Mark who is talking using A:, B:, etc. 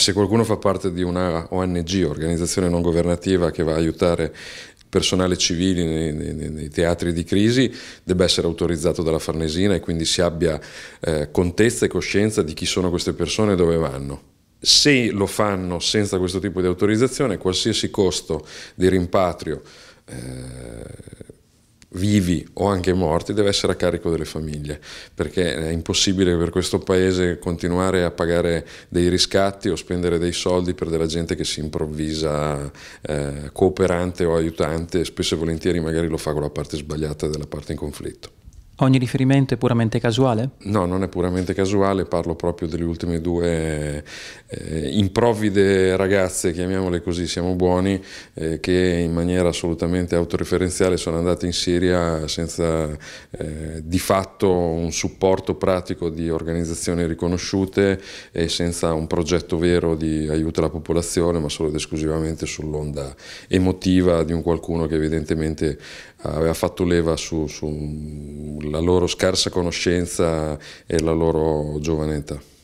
A: Se qualcuno fa parte di una ONG, organizzazione non governativa, che va a aiutare personale civile nei, nei, nei, teatri di crisi debba essere autorizzato dalla Farnesina e quindi si abbia eh, contezza e coscienza di chi sono queste persone e dove vanno. Se lo fanno senza questo tipo di autorizzazione, qualsiasi costo di rimpatrio eh, vivi o anche morti deve essere a carico delle famiglie, perché è impossibile per questo paese continuare a pagare dei riscatti o spendere dei soldi per della gente che si improvvisa eh, cooperante o aiutante, spesso e volentieri magari lo fa con la parte sbagliata della parte in conflitto.
B: Ogni riferimento è puramente casuale?
A: No, non è puramente casuale, parlo proprio delle ultime due eh, improvvide ragazze, chiamiamole così, siamo buoni, eh, che in maniera assolutamente autoreferenziale sono andate in Siria senza eh, di fatto un supporto pratico di organizzazioni riconosciute e senza un progetto vero di aiuto alla popolazione, ma solo ed esclusivamente sull'onda emotiva di un qualcuno che evidentemente aveva fatto leva su, su la loro scarsa conoscenza e la loro giovane età.